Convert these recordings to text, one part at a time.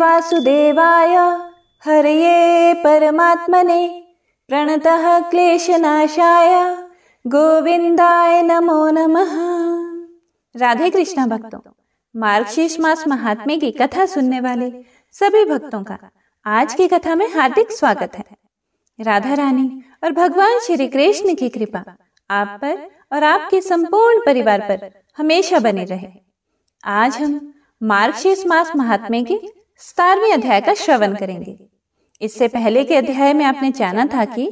वासुदेवाय हरये परमात्मने प्रणतः क्लेशनाशाय गोविंदाय नमो नमः राधे कृष्णा भक्तों मार्गशीर्ष मास महात्म्य की कथा सुनने वाले सभी भक्तों का आज की कथा में हार्दिक स्वागत है राधा रानी और भगवान श्री कृष्ण की कृपा आप पर और आपके संपूर्ण परिवार पर हमेशा बने रहे आज हम मार्गशीर्ष मास महात्म्य की सतारवी अध्याय का श्रवण करेंगे इससे पहले के अध्याय में आपने जाना था कि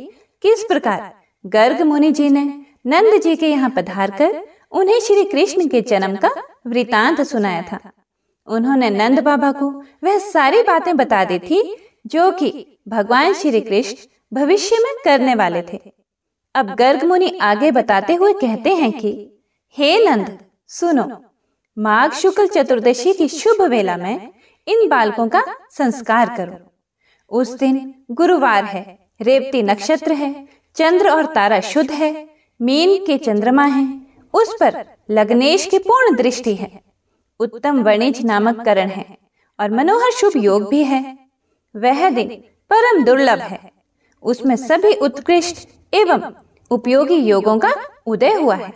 किस प्रकार गर्ग मुनि जी ने नंद जी के यहाँ पधार कर उन्हें श्री कृष्ण के जन्म का वृतांत सुनाया था उन्होंने नंद बाबा को वह सारी बातें बता दी थी जो कि भगवान श्री कृष्ण भविष्य में करने वाले थे अब गर्ग मुनि आगे बताते हुए कहते हैं कि हे नंद सुनो माघ शुक्ल चतुर्दशी की शुभ वेला में इन बालकों का संस्कार करो उस दिन गुरुवार है रेवती नक्षत्र है चंद्र और तारा शुद्ध है मीन के चंद्रमा है उस पर लग्नेश की पूर्ण दृष्टि है उत्तम वणिज नामक करण है और मनोहर शुभ योग भी है वह दिन परम दुर्लभ है उसमें सभी उत्कृष्ट एवं उपयोगी योगों का उदय हुआ है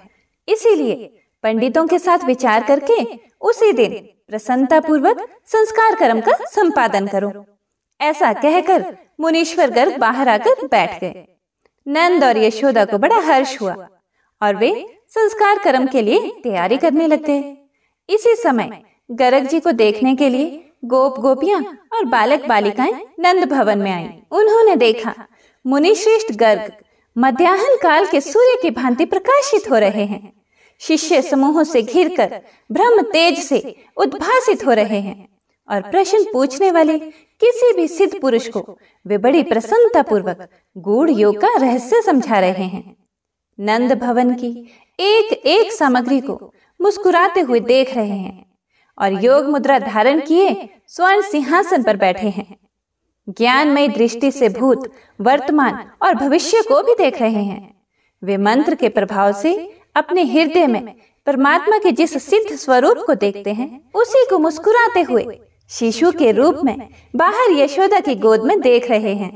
इसीलिए पंडितों के साथ विचार करके उसी दिन प्रसन्नता पूर्वक संस्कार कर्म का संपादन करो ऐसा कहकर मुनीश्वर गर्ग बाहर आकर बैठ गए नंद और यशोदा को बड़ा हर्ष हुआ और वे संस्कार कर्म के लिए तैयारी करने लगते इसी समय गर्ग जी को देखने के लिए गोप गोपियां और बालक बालिकाएं नंद भवन में आई उन्होंने देखा मुनिश्रेष्ठ गर्ग मध्याहन काल के सूर्य की भांति प्रकाशित हो रहे हैं शिष्य समूह से घिरकर ब्रह्म तेज से उद्भासित हो रहे हैं और प्रश्न पूछने वाले किसी भी सिद्ध पुरुष को वे बड़ी प्रसन्नता पूर्वक गूढ़ योग का रहस्य समझा रहे हैं नंद भवन की एक एक सामग्री को मुस्कुराते हुए देख रहे हैं और योग मुद्रा धारण किए स्वर्ण सिंहासन पर बैठे हैं ज्ञानमय दृष्टि से भूत वर्तमान और भविष्य को भी देख रहे हैं वे मंत्र के प्रभाव से अपने हृदय में परमात्मा के जिस सिद्ध स्वरूप को देखते हैं उसी को मुस्कुराते हुए शिशु के रूप में बाहर यशोदा की गोद में देख रहे हैं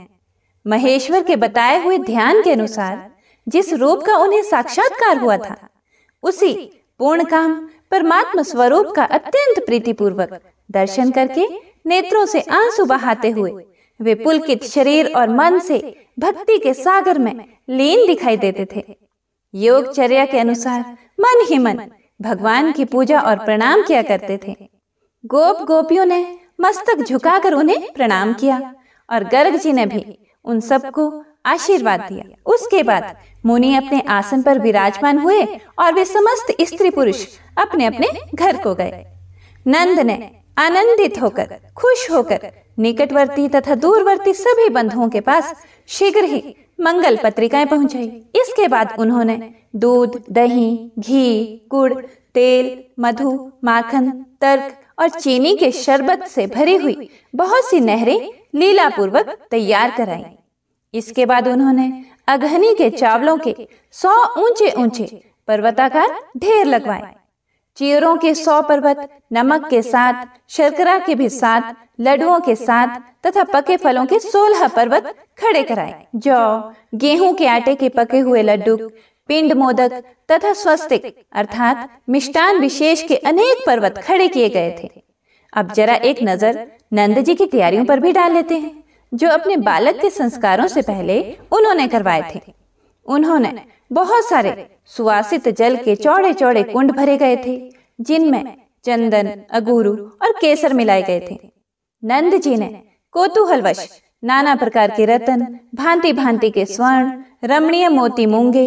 महेश्वर के बताए हुए ध्यान के अनुसार जिस रूप का उन्हें साक्षात्कार हुआ था उसी पूर्ण काम परमात्मा स्वरूप का अत्यंत प्रीतिपूर्वक दर्शन करके नेत्रों से आंसू बहाते हुए वे पुलकित शरीर और मन से भक्ति के सागर में लीन दिखाई देते थे योगचर्या के अनुसार मन ही मन भगवान की पूजा और प्रणाम किया करते थे गोप गोपियों ने मस्तक झुकाकर उन्हें प्रणाम किया और गर्ग जी ने भी उन सबको आशीर्वाद दिया उसके बाद मुनि अपने आसन पर विराजमान हुए और वे समस्त स्त्री पुरुष अपने अपने घर को गए नंद ने आनंदित होकर खुश होकर निकटवर्ती तथा दूरवर्ती सभी बंधुओं के पास शीघ्र ही मंगल पत्रिकाएं पहुंचाई इसके बाद उन्होंने दूध दही घी गुड़ तेल मधु माखन तर्क और चीनी के शरबत से भरी हुई बहुत सी नहरें लीला पूर्वक तैयार कराई इसके बाद उन्होंने अघनी के चावलों के सौ ऊंचे ऊंचे पर्वताकार ढेर लगवाए चीरों के सौ पर्वत नमक के साथ शर्करा के भी साथ लड्डुओं के साथ तथा पके फलों के सोलह पर्वत खड़े कराए जौ गेहूं के आटे के पके हुए लड्डू पिंड मोदक तथा स्वस्तिक अर्थात मिष्टान विशेष के अनेक पर्वत खड़े किए गए थे अब जरा एक नजर नंद जी की तैयारियों पर भी डाल लेते हैं जो अपने बालक के संस्कारों से पहले उन्होंने करवाए थे उन्होंने बहुत सारे सुवासित जल के चौड़े चौड़े कुंड भरे गए थे जिनमें चंदन अगुरु और केसर मिलाए गए थे नंद जी ने कोतूहलवश नाना प्रकार के रतन भांति भांति के स्वर्ण रमणीय मोती मूंगे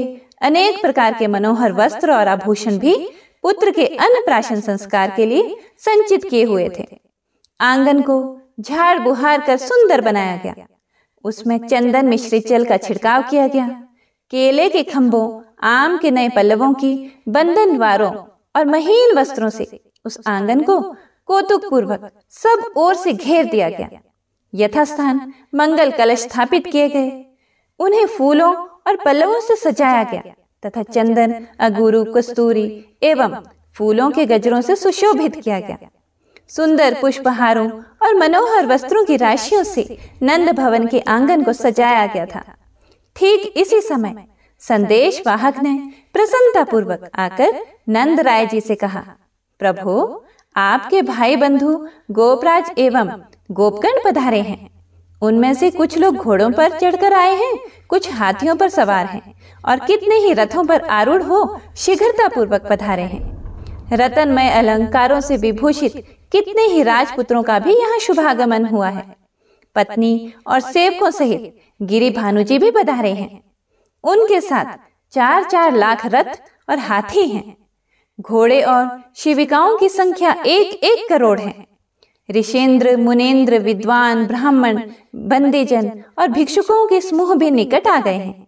अनेक प्रकार के मनोहर वस्त्र और आभूषण भी पुत्र के प्राशन संस्कार के लिए संचित किए हुए थे आंगन को झाड़ बुहार कर सुंदर बनाया गया उसमें चंदन मिश्रित जल का छिड़काव किया गया केले के खंभों आम के नए पल्लवों की बंधन वारों और महीन वस्त्रों से उस आंगन को कौतुक पूर्वक सब ओर से घेर दिया गया यथास्थान मंगल कलश स्थापित किए गए उन्हें फूलों और पल्लवों से सजाया गया तथा चंदन अगुरु कस्तूरी एवं फूलों के गजरों से सुशोभित किया गया सुंदर पुष्पहारों और मनोहर वस्त्रों की राशियों से नंद भवन के आंगन को सजाया गया था ठीक इसी समय संदेश वाहक ने प्रसन्नता पूर्वक आकर नंद राय जी से कहा प्रभु आपके भाई बंधु गोपराज एवं गोपकंड पधारे हैं उनमें से कुछ लोग घोड़ों पर चढ़कर आए हैं कुछ हाथियों पर सवार हैं और कितने ही रथों पर आरूढ़ हो शीघ्रता पूर्वक पधारे हैं रतनमय अलंकारों से विभूषित कितने ही राजपुत्रों का भी यहाँ शुभागमन हुआ है पत्नी और सेवकों सहित गिरी भानुजी भी पधारे हैं उनके साथ चार चार लाख रथ और हाथी हैं घोड़े और शिविकाओं की संख्या एक एक करोड़ है ऋषेंद्र मुनेन्द्र विद्वान ब्राह्मण बंदीजन और भिक्षुकों के समूह भी निकट आ गए हैं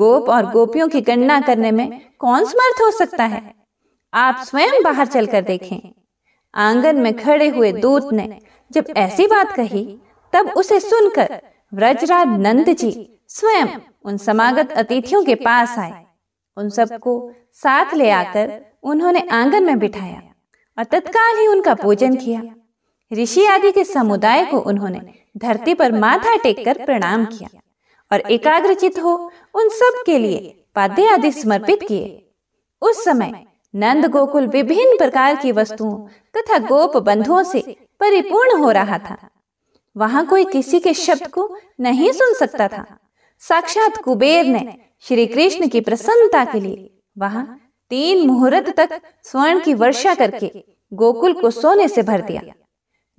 गोप और गोपियों की गणना करने में कौन समर्थ हो सकता है आप स्वयं बाहर चलकर देखें आंगन में खड़े हुए दूत ने जब ऐसी बात कही तब उसे सुनकर व्रजराज नंद जी स्वयं उन समागत अतिथियों के पास आए उन सबको साथ ले आकर उन्होंने आंगन में बिठाया और तत्काल ही उनका पूजन किया ऋषि आदि के समुदाय को उन्होंने धरती पर माथा टेक कर प्रणाम किया और एकाग्रचित हो उन सब के लिए पाद्य आदि समर्पित किए उस समय नंद गोकुल विभिन्न प्रकार की वस्तुओं तथा गोप बंधुओं से परिपूर्ण हो रहा था वहां कोई किसी के शब्द को नहीं सुन सकता था साक्षात कुबेर ने श्री कृष्ण की प्रसन्नता के लिए वहां तीन मुहूर्त तक स्वर्ण की वर्षा करके गोकुल को सोने से भर दिया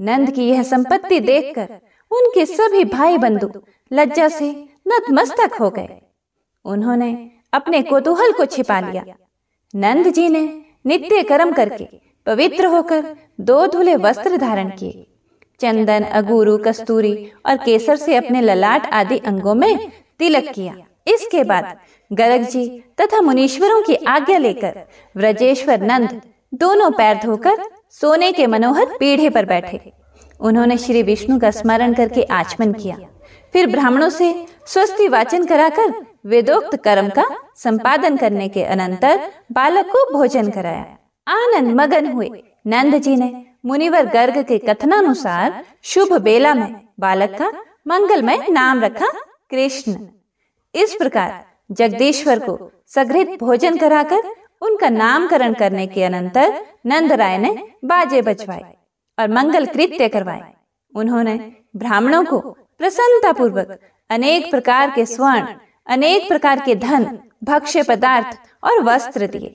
नंद की यह संपत्ति देखकर उनके सभी भाई बंधु लज्जा से नतमस्तक हो गए उन्होंने अपने कोतूहल को छिपा लिया नंद जी ने नित्य कर्म करके पवित्र होकर दो धुले वस्त्र धारण किए चंदन अगुरु कस्तूरी और केसर से अपने ललाट आदि अंगों में तिलक किया इसके बाद गरग जी तथा मुनीश्वरों की आज्ञा लेकर व्रजेश्वर नंद दोनों पैर धोकर सोने के मनोहर पीढ़े पर बैठे उन्होंने श्री विष्णु का स्मरण करके आचमन किया फिर ब्राह्मणों से स्वस्ति वाचन कराकर वेदोक्त कर्म का संपादन करने के अनंतर बालक को भोजन कराया आनंद मगन हुए नंद जी ने मुनिवर गर्ग के कथनानुसार शुभ बेला में बालक का मंगलमय नाम रखा कृष्ण इस प्रकार जगदीश्वर को सघृत भोजन कराकर उनका नामकरण करने के अनंतर नंद राय ने बाजे बजवाए और मंगल कृत्य करवाए उन्होंने ब्राह्मणों को प्रसन्नता पूर्वक अनेक प्रकार के स्वर्ण अनेक प्रकार के धन भक्ष्य पदार्थ और वस्त्र दिए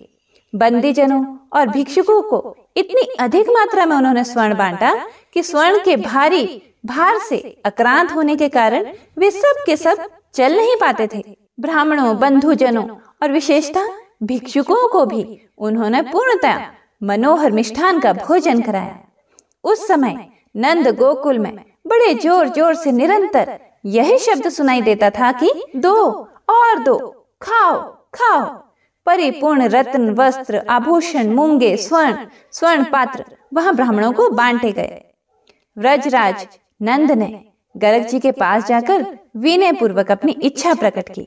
बंदीजनों और भिक्षुकों को इतनी अधिक मात्रा में उन्होंने स्वर्ण बांटा कि स्वर्ण के भारी भार से अक्रांत होने के कारण वे सब के सब चल नहीं पाते थे ब्राह्मणों बंधुजनों और विशेषता भिक्षुकों को भी उन्होंने पूर्णतया मनोहर मिष्ठान का भोजन कराया उस समय नंद गोकुल में बड़े जोर जोर से निरंतर यही शब्द सुनाई देता था कि दो और दो खाओ खाओ परिपूर्ण रत्न वस्त्र आभूषण मूंगे स्वर्ण स्वर्ण पात्र वहां ब्राह्मणों को बांटे गए व्रजराज नंद ने गरग जी के पास जाकर विनय पूर्वक अपनी इच्छा प्रकट की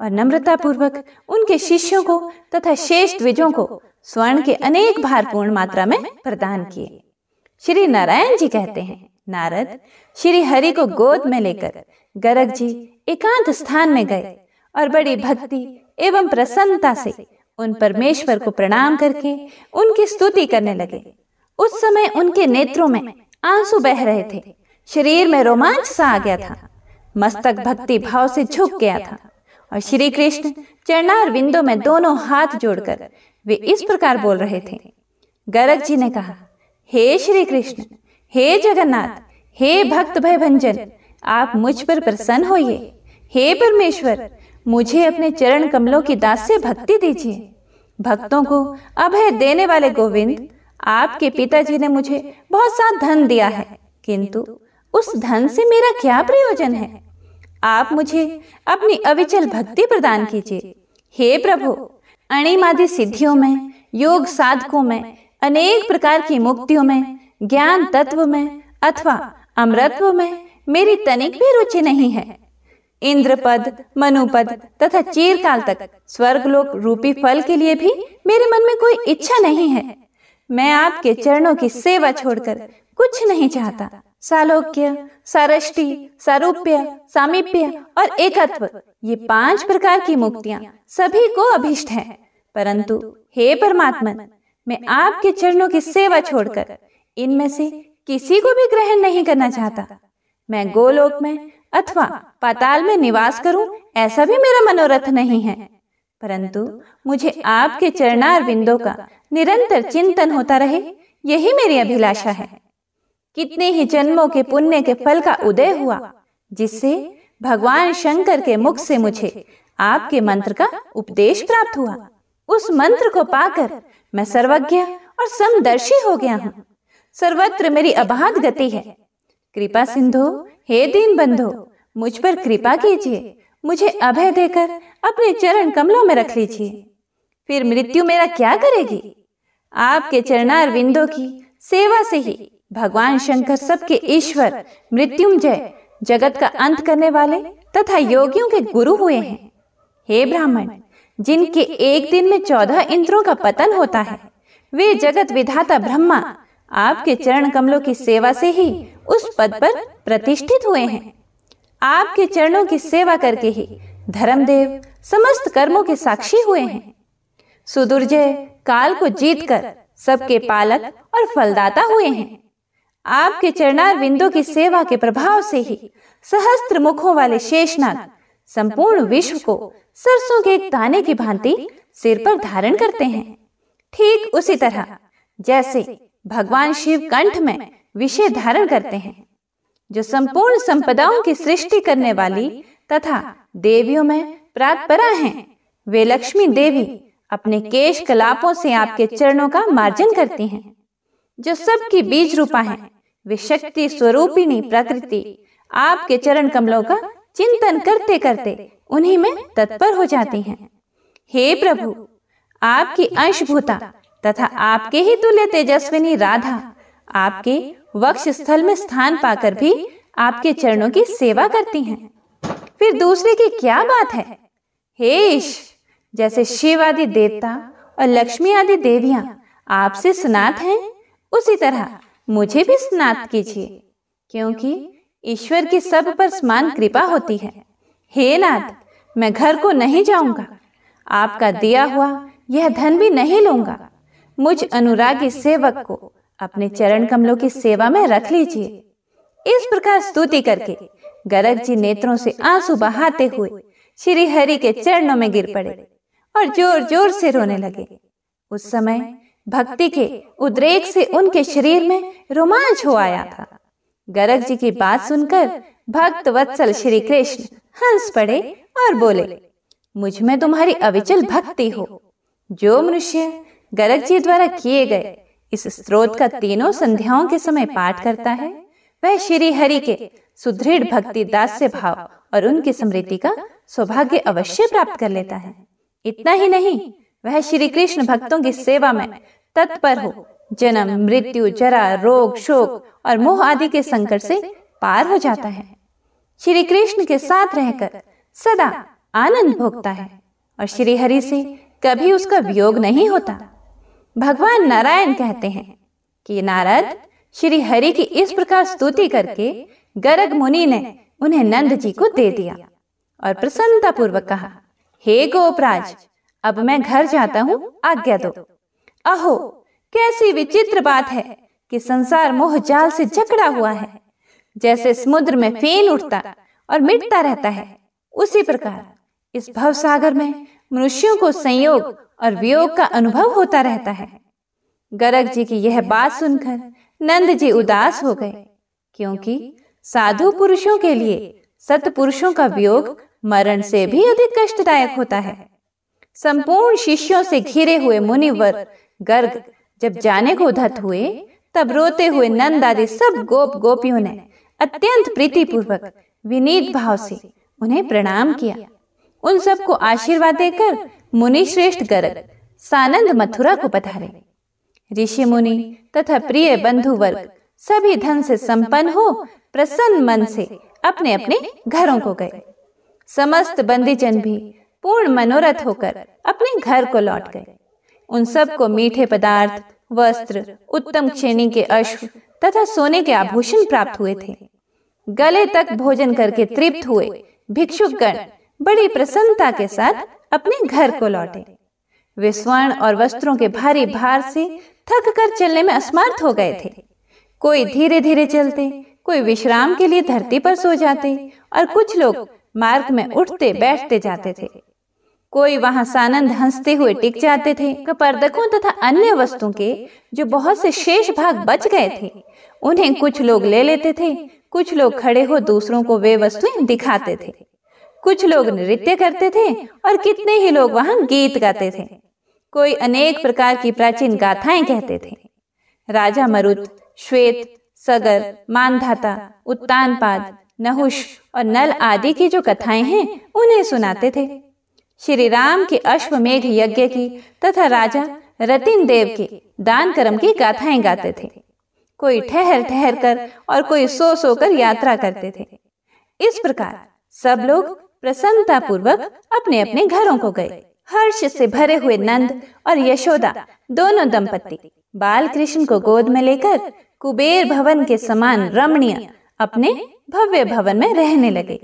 और नम्रता पूर्वक उनके शिष्यों को तथा शेष द्विजों को स्वर्ण के अनेक भारपूर्ण मात्रा में प्रदान किए श्री नारायण जी कहते हैं नारद श्री हरि को गोद में लेकर गरग जी एकांत स्थान में गए और बड़ी भक्ति एवं प्रसन्नता से उन परमेश्वर को प्रणाम करके उनकी स्तुति करने लगे उस समय उनके नेत्रों में आंसू बह रहे थे शरीर में रोमांच सा आ गया था मस्तक भक्ति भाव से झुक गया था और श्री कृष्ण चरणार विंदो में दोनों हाथ जोड़कर वे इस प्रकार बोल रहे थे गरग जी ने कहा हे श्री कृष्ण हे जगन्नाथ हे भक्त भय भंजन आप मुझ पर प्रसन्न होइए हे परमेश्वर मुझे अपने चरण कमलों की दास से भक्ति दीजिए भक्तों को अभय देने वाले गोविंद आपके पिताजी ने मुझे बहुत सा धन दिया है किंतु उस धन से मेरा क्या प्रयोजन है आप मुझे अपनी अविचल भक्ति प्रदान कीजिए हे प्रभु अणिमादि सिद्धियों में योग साधकों में अनेक प्रकार की मुक्तियों में ज्ञान तत्व में अथवा अमृतत्व में मेरी तनिक भी रुचि नहीं है इंद्रपद मनुपद तथा चीरकाल तक स्वर्गलोक रूपी फल के लिए भी मेरे मन में कोई इच्छा नहीं है मैं आपके चरणों की सेवा छोड़कर कुछ नहीं चाहता सालोक्य सरष्टि सरूप्य सामीप्य और एकत्व ये पांच प्रकार की मुक्तियां सभी को अभिष्ट है परंतु हे परमात्मन मैं आपके चरणों की सेवा छोड़कर इनमें से किसी को भी ग्रहण नहीं करना चाहता मैं गोलोक में अथवा पाताल में निवास करूं ऐसा भी मेरा मनोरथ नहीं है परंतु मुझे आपके चरणार बिंदों का निरंतर चिंतन होता रहे यही मेरी अभिलाषा है कितने ही जन्मों के पुण्य के फल का उदय हुआ जिससे भगवान शंकर के मुख से मुझे आपके मंत्र का उपदेश प्राप्त हुआ उस मंत्र को पाकर मैं सर्वज्ञ और समदर्शी हो गया हूँ सर्वत्र मेरी अबाध गति है कृपा सिंधु हे दीन बंधु मुझ पर कृपा कीजिए मुझे अभय देकर अपने चरण कमलों में रख लीजिए फिर मृत्यु मेरा क्या करेगी आपके चरणार विंदो की सेवा से ही भगवान शंकर सबके ईश्वर मृत्युंजय जगत का अंत करने वाले तथा योगियों के गुरु हुए हैं हे ब्राह्मण जिनके एक दिन में चौदह इंद्रों का पतन होता है वे जगत विधाता ब्रह्मा आपके चरण कमलों की सेवा से ही उस पद पर प्रतिष्ठित हुए हैं आपके चरणों की सेवा करके ही धर्मदेव समस्त कर्मों के साक्षी हुए हैं सुदुर्जय काल को जीतकर सबके पालक और फलदाता हुए हैं आपके चरणार बिंदु की सेवा के प्रभाव से ही सहस्त्र मुखों वाले शेषनाग संपूर्ण विश्व को सरसों के एक दाने की भांति सिर पर धारण करते हैं ठीक उसी तरह जैसे भगवान शिव कंठ में विषय धारण करते हैं जो संपूर्ण संपदाओं की सृष्टि करने वाली तथा देवियों में प्रातपरा हैं, वे लक्ष्मी देवी अपने केश कलापों से आपके चरणों का मार्जन करती हैं, जो सबकी बीज रूपा हैं, विशक्ति शक्ति स्वरूपिणी प्रकृति आपके चरण कमलों का चिंतन करते करते उन्हीं में तत्पर हो जाती हैं हे प्रभु आपकी अंशभूता तथा आपके ही तुल्य तेजस्विनी राधा आपके वक्ष स्थल में स्थान पाकर भी आपके चरणों की सेवा करती हैं फिर दूसरे की क्या बात है हे ईश जैसे शिव आदि देवता और लक्ष्मी आदि देवियां आपसे स्नात हैं उसी तरह मुझे भी स्नात कीजिए क्योंकि ईश्वर की सब पर समान कृपा होती है हे नाथ मैं घर को नहीं जाऊंगा आपका दिया हुआ यह धन भी नहीं लूंगा मुझ अनुरागी सेवक को अपने चरण कमलों की सेवा में रख लीजिए इस प्रकार स्तुति करके गरग जी नेत्रों से आंसू बहाते हुए श्री हरि के चरणों में गिर पड़े और जोर जोर से रोने लगे उस समय भक्ति के उद्रेक से उनके शरीर में रोमांच हो आया था गरग जी की बात सुनकर भक्त वत्सल श्री कृष्ण हंस पड़े और बोले मुझ में तुम्हारी अविचल भक्ति हो जो मनुष्य गरग जी द्वारा किए गए इस स्रोत का तीनों संध्याओं के समय पाठ करता है वह श्री हरि के सुदृढ़ भक्ति दास भाव और उनकी स्मृति का सौभाग्य अवश्य प्राप्त कर लेता है इतना ही नहीं वह श्री कृष्ण भक्तों की सेवा में तत्पर हो जन्म मृत्यु जरा रोग शोक और मोह आदि के संकट से पार हो जाता है श्री कृष्ण के साथ रहकर सदा आनंद भोगता है और श्री हरि से कभी उसका वियोग नहीं होता भगवान नारायण कहते हैं कि नारद श्री हरि की इस प्रकार स्तुति करके गरग मुनि ने उन्हें नंद जी को दे दिया और प्रसन्नता पूर्वक कहा हे गोपराज अब मैं घर जाता हूँ आज्ञा दो अहो कैसी विचित्र बात है कि संसार मोह जाल से जकड़ा हुआ है जैसे समुद्र में फेन उठता और मिटता रहता है उसी प्रकार इस भव सागर में मनुष्यों को संयोग और वियोग का अनुभव होता रहता है गरग जी की यह बात सुनकर नंद जी उदास हो गए क्योंकि साधु पुरुषों के लिए सतपुरुषों का वियोग मरण से भी अधिक कष्टदायक होता है संपूर्ण शिष्यों से घिरे हुए मुनिवर गर्ग जब जाने को उद्धत हुए तब रोते हुए नंद आदि सब गोप गोपियों ने अत्यंत प्रीति पूर्वक विनीत भाव से उन्हें प्रणाम किया उन सबको आशीर्वाद देकर मुनि श्रेष्ठ गर्ग सानंद मथुरा को पधारे ऋषि मुनि तथा प्रिय बंधु वर्ग सभी धन से संपन्न हो प्रसन्न मन से अपने अपने घरों को गए समस्त बंदीजन भी पूर्ण मनोरथ होकर अपने घर को लौट गए उन सब को मीठे पदार्थ वस्त्र उत्तम क्षेणी के अश्व तथा सोने के आभूषण प्राप्त हुए थे गले तक भोजन करके तृप्त हुए भिक्षुकगण बड़ी प्रसन्नता के साथ अपने घर को लौटे वे स्वर्ण और वस्त्रों के भारी भार से थक कर चलने में असमर्थ हो गए थे कोई धीरे धीरे चलते कोई विश्राम के लिए धरती पर सो जाते और कुछ लोग मार्ग में उठते बैठते जाते थे कोई वहां सानंद हंसते हुए टिक जाते थे कपर्दकों तथा अन्य वस्तुओं के जो बहुत से शेष भाग बच गए थे उन्हें कुछ लोग ले लेते थे कुछ लोग खड़े हो दूसरों को वे वस्तुएं दिखाते थे कुछ लोग नृत्य करते थे और कितने ही लोग वहां गीत गाते थे कोई अनेक प्रकार की प्राचीन गाथाएं कहते थे राजा मरुत श्वेत सगर मानधाता उत्तानपाद नहुष और नल आदि की जो कथाएं हैं उन्हें सुनाते थे श्री राम के अश्वमेघ यज्ञ की तथा राजा रतिन देव के दान कर्म की गाथाएं गाते थे कोई ठहर ठहर कर और कोई सो सो कर यात्रा करते थे इस प्रकार सब लोग प्रसन्नता पूर्वक अपने अपने घरों को गए हर्ष से भरे हुए नंद और यशोदा दोनों दंपति बाल कृष्ण को गोद में लेकर कुबेर भवन के समान रमणीय अपने भव्य भवन में रहने लगे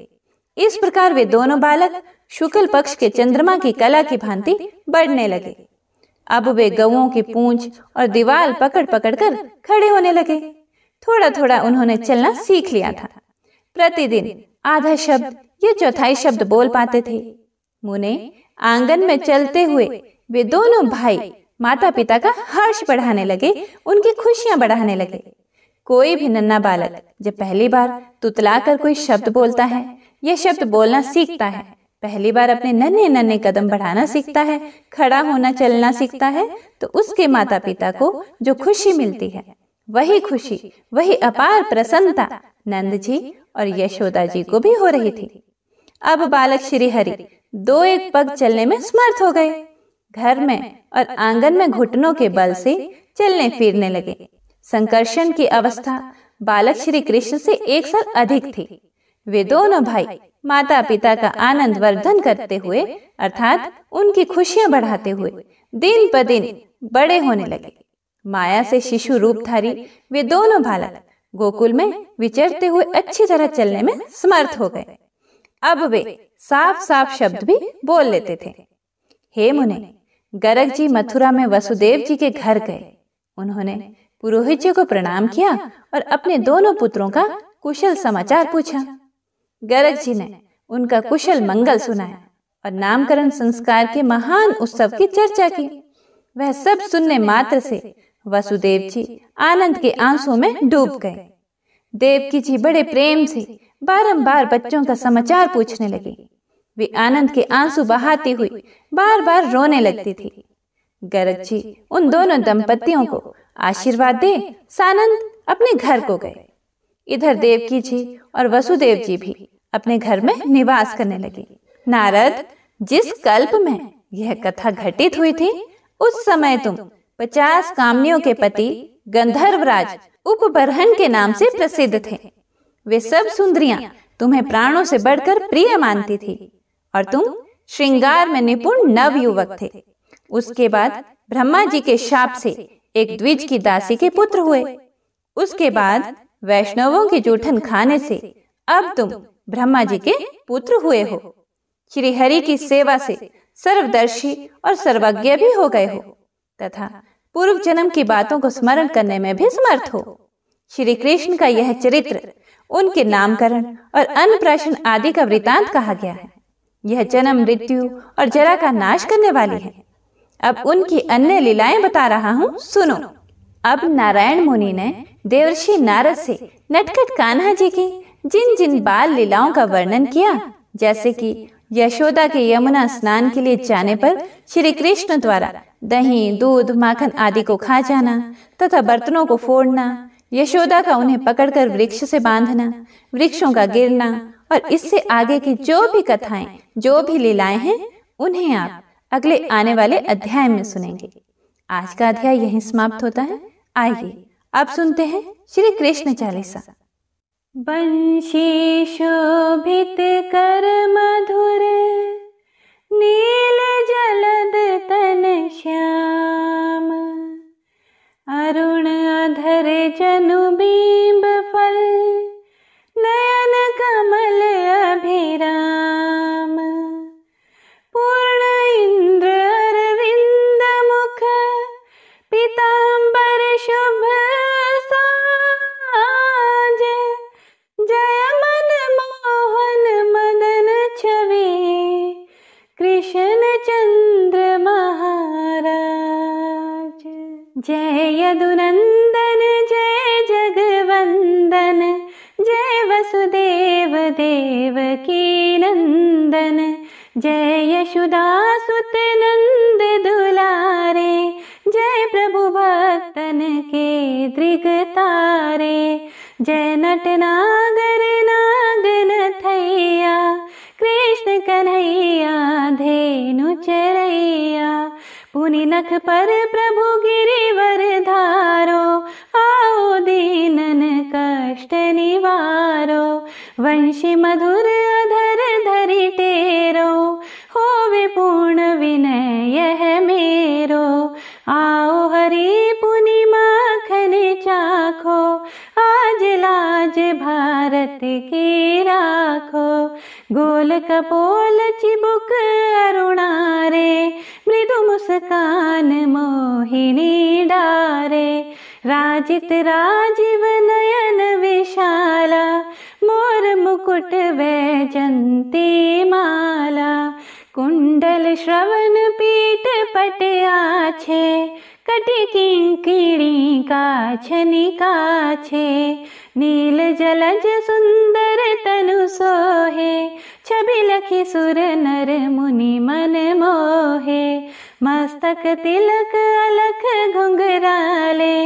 इस प्रकार वे दोनों बालक शुक्ल पक्ष के चंद्रमा की कला की भांति बढ़ने लगे अब वे गवों की पूंछ और दीवार पकड़ पकड़ कर खड़े होने लगे थोड़ा थोड़ा उन्होंने चलना सीख लिया था प्रतिदिन आधा शब्द या चौथाई शब्द बोल पाते थे मुने आंगन में चलते हुए वे दोनों भाई माता पिता का हर्ष बढ़ाने लगे उनकी खुशियां बढ़ाने लगे कोई भी नन्ना बालक जब पहली बार तुतला कर कोई शब्द बोलता है यह शब्द बोलना सीखता है पहली बार अपने नन्हे नन्हे कदम बढ़ाना सीखता है खड़ा होना चलना सीखता है तो उसके माता पिता को जो खुशी मिलती है वही खुशी वही अपार प्रसन्नता नंद जी और यशोदा जी को भी हो रही थी अब बालक श्री हरि दो एक पग चलने में समर्थ हो गए घर में और आंगन में घुटनों के बल से चलने फिरने लगे संकर्षण की अवस्था बालक श्री कृष्ण से एक साल अधिक थी वे दोनों भाई माता पिता का आनंद वर्धन करते हुए अर्थात उनकी खुशियां बढ़ाते हुए दिन ब दिन बड़े होने लगे माया से शिशु रूपधारी वे दोनों बालक गोकुल में विचरते हुए अच्छी तरह चलने में समर्थ हो गए अब वे साफ साफ शब्द भी बोल लेते थे हे मुने गरग जी मथुरा में वसुदेव जी के घर गए उन्होंने पुरोहित जी को प्रणाम किया और अपने दोनों पुत्रों का कुशल समाचार पूछा गरज जी ने उनका कुशल मंगल सुनाया और नामकरण संस्कार के महान उत्सव की चर्चा की वह सब सुनने मात्र से वसुदेव जी आनंद के आंसू में डूब गए देवकी जी बड़े प्रेम से बारंबार बच्चों का समाचार पूछने लगी वे आनंद के आंसू बहाती हुई बार बार रोने लगती थी गरज जी उन दोनों दंपतियों को आशीर्वाद दे सानंद अपने घर को गए इधर देवकी जी और वसुदेव जी भी अपने घर में निवास करने लगी नारद जिस कल्प में यह कथा घटित हुई थी उस समय तुम पचास कामनियों के पति गंधर्वराज उपबरहन के नाम से प्रसिद्ध थे वे सब सुंदरियां तुम्हें प्राणों से बढ़कर प्रिय मानती थी और तुम श्रृंगार में निपुण नव युवक थे उसके बाद ब्रह्मा जी के शाप से एक द्विज की दासी के पुत्र हुए उसके बाद वैष्णवों के जूठन खाने से अब तुम ब्रह्मा जी के पुत्र हुए हो श्री हरि की सेवा से सर्वदर्शी और सर्वज्ञ भी हो गए हो तथा पूर्व जन्म की बातों को स्मरण करने में भी समर्थ हो श्री कृष्ण का यह चरित्र उनके नामकरण और अन्नप्राशन आदि का वृतांत कहा गया है यह जन्म मृत्यु और जरा का नाश करने वाली है अब उनकी अन्य लीलाएं बता रहा हूँ सुनो अब नारायण मुनि ने देवर्षि नारद से नटखट कान्हा जी की जिन जिन बाल लीलाओं का वर्णन किया जैसे कि यशोदा के यमुना स्नान के लिए जाने पर श्री कृष्ण द्वारा दही दूध माखन आदि को खा जाना तथा बर्तनों को फोड़ना यशोदा का उन्हें पकड़कर वृक्ष से बांधना वृक्षों का गिरना और इससे आगे की जो भी कथाएं जो भी लीलाएं हैं उन्हें आप अगले आने वाले अध्याय में सुनेंगे आज का अध्याय यहीं समाप्त होता है आइए अब सुनते हैं श्री कृष्ण चालीसा बंशी शोभित कर मधुर नील तन श्याम अरुणधर फल मीनु चरैया पुनि नख पर प्रभु गिरिवर धारो आओ दीनन कष्ट निवारो वंशी मधुर अधर धरि टेरो होवे पूर्ण विनय है मेरो आओ हरि पुनि माखन चाखो आज लाज भारत की राखो गोलकपोल अरुणारे मृदु मुस्कान मोहिनी डारे राजित नयन विशाला वैजंती माला कुंडल श्रवण पीठ छे नील जलज सुन्दर तनु सोहे छवि लखि सुर नर मुनि मन मोहे मस्तक तिलक अलख घुंगराले,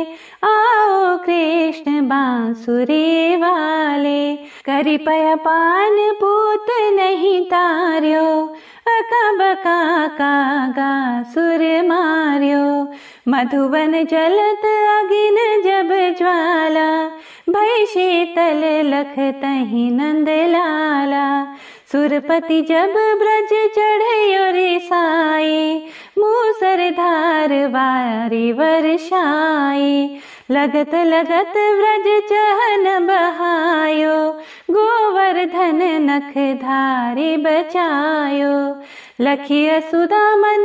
आओ कृष्ण बांसुरी वाले, करिपय पान पूत नहीं तार्यो, तारो सुर मार्यो, मधुबन जलत अगिन जब ज्वाला भय शीतल लख तही नंद लाला सुरपति जब ब्रज चढ़े और साई मूसर धार बारी वर्षाई लगत लगत व्रज चहन बहायो गोवर्धन नख धारी बचायो लखिय सुदा मन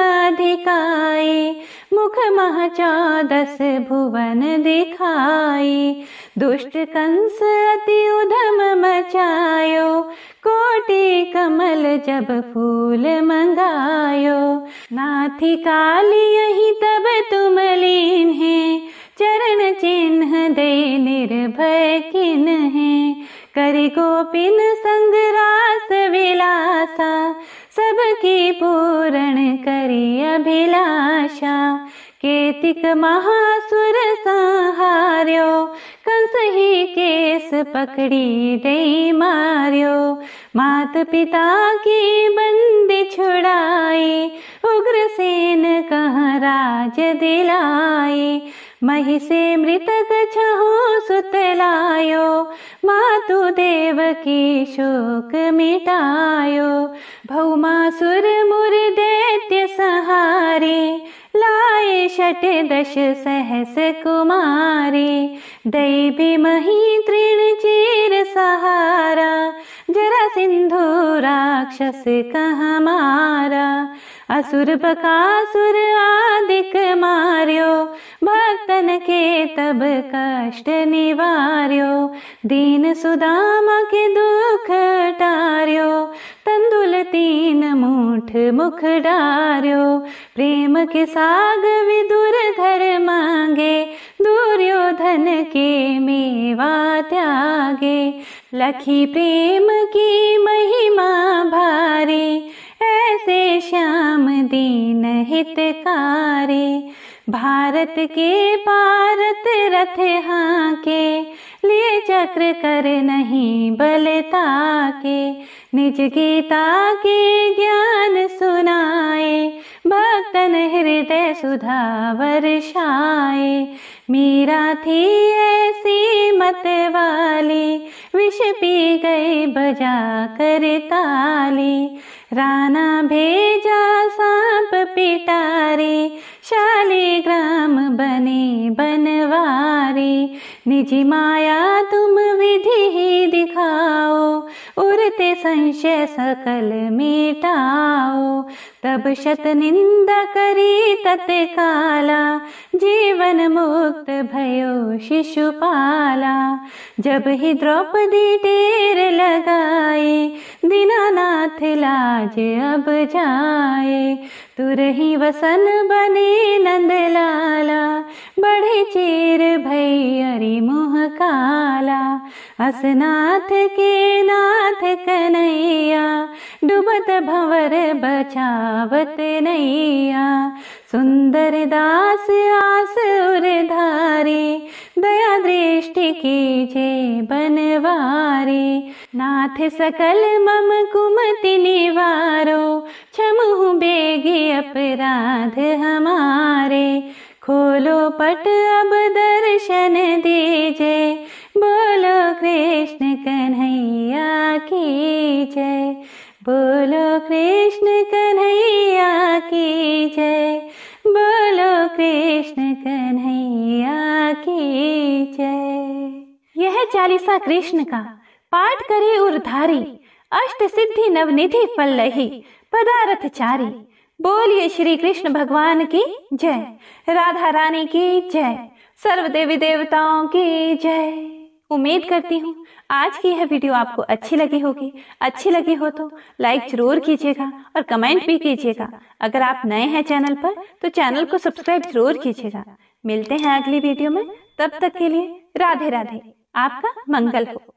अधिकाई मुख महचादस चौदस भुवन दिखाई दुष्ट कंस अति उधम मचायो कोटि कमल जब फूल मंगायो नाथि काली यही तब तुम लीन है चरण चिन्ह दे निर्भय किन है करी गोपिन संग रास विलासा सबकी पूर्ण करी अभिलाषा केतिक महासुर संहार्यो कंस ही केस पकड़ी दे मार्यो मात पिता की बंदी छुड़ाई उग्रसेन कह राज दिलाई महि से मृतक छहो सुतलायो मातु देव की शोक मिटायो सुर मुर दैत्य सहारे लाए षट दश सहस कुमारी दैवी मही तृण चीर सहारा जरा सिंधु राक्षस कह मारा असुर बकासुर आदिक मार्यो भक्तन के तब कष्ट निवार्यो दीन सुदाम के दुख टार्यो तंदुल तीन मुठ मुख डार्यो प्रेम के साग विदुर धर मांगे दुर्योधन के मेवा त्यागे लखी प्रेम की महिमा भारी से श्याम दीन हितकारी भारत के भारत रथ हाँ के लिए चक्र कर नहीं बलता के निज गीता के ज्ञान सुनाए भक्तन हृदय सुधा वर्षाए मीरा थी ऐसी मत वाली विष पी गई बजा कर ताली राणा भेजा सांप पिटारे शाले बने बने निजी निजी माया तुम विधि दिखाओ उरते संशय सकल मिटाओ तब शत निंदा करी तत्काला काला मुक्त भयो शिशुपाला जब ही द्रौपदी टेर दीनानाथ लाज अब जाए। तुरही वसन बने लाला बढ़े चेर भै हरि मुह काला असनाथ के नाथ कन्हैया डूबत भंवर बचावत नैया सुंदर दास आस उधारी दया दृष्टि कीजे बनवारी नाथ सकल मम कुमति निवारो क्षमहु बेगी अपराध हमारे खोलो पट अब दर्शन दीजे कृष्ण कन्हैया की जय बोलो कृष्ण कन्हैया की जय बोलो कृष्ण कन्हैया की जय यह चालीसा कृष्ण का पाठ करे उर्धारी अष्ट सिद्धि नवनिधि फल लही पदारथ चारी बोलिए श्री कृष्ण भगवान की जय राधा रानी की जय सर्व देवी देवताओं की जय उम्मीद करती हूँ आज की यह वीडियो आपको अच्छी लगी होगी अच्छी लगी हो तो लाइक जरूर कीजिएगा और कमेंट भी कीजिएगा अगर आप नए हैं चैनल पर तो चैनल को सब्सक्राइब जरूर कीजिएगा मिलते हैं अगली वीडियो में तब तक के लिए राधे राधे आपका मंगल हो